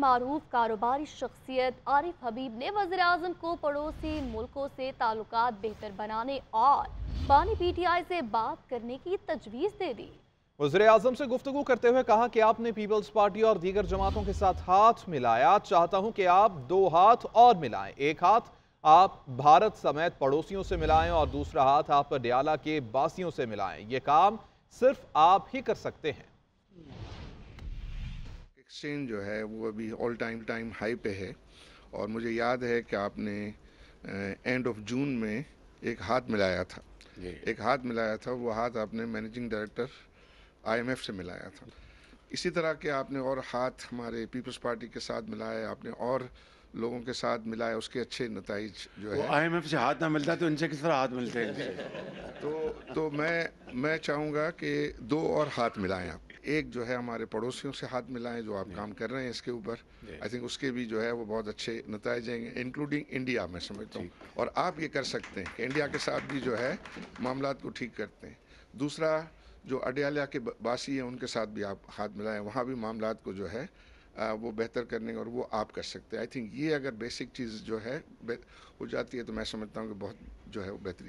मरूफ कारोबारी शख्सियत आरिफ हबीब ने वजर अजम को पड़ोसी मुल्कों से ताल्लुक बेहतर बनाने और पानी पी टी आई से बात करने की तजवीज़ दे दी वजे अजम से गुफ्तु करते हुए कहा कि आपने पीपल्स पार्टी और दीगर जमातों के साथ हाथ मिलाया चाहता हूँ कि आप दो हाथ और मिलाएं एक हाथ आप भारत समेत पड़ोसियों से मिलाएं और दूसरा हाथ आप डियाला के बासियों से मिलाएं ये काम सिर्फ आप ही कर सकते हैं एक्सचेंज जो है वो अभी ऑल टाइम टाइम हाई पे है और मुझे याद है कि आपने एंड ऑफ जून में एक हाथ मिलाया था एक हाथ मिलाया था वो हाथ आपने मैनेजिंग डायरेक्टर आईएमएफ से मिलाया था इसी तरह के आपने और हाथ हमारे पीपल्स पार्टी के साथ मिलाया आपने और लोगों के साथ मिलाया उसके अच्छे नतज जो है आईएमएफ से हाथ ना मिलता तो इनसे किस तरह हाथ मिलते हैं तो तो मैं मैं चाहूँगा कि दो और हाथ मिलाएं आप एक जो है हमारे पड़ोसियों से हाथ मिलाएं जो आप काम कर रहे हैं इसके ऊपर आई थिंक उसके भी जो है वो बहुत अच्छे नतज आएंगे इंक्लूडिंग इंडिया मैं समझता हूँ और आप ये कर सकते हैं कि इंडिया के साथ भी जो है मामला को ठीक करते हैं दूसरा जो अडयालिया के बासी हैं उनके साथ भी आप हाथ मिलाएं वहाँ भी मामला को जो है वो बेहतर करने और वो आप कर सकते हैं आई थिंक ये अगर बेसिक चीज़ जो है हो जाती है तो मैं समझता हूँ कि बहुत जो है वो बेहतरीन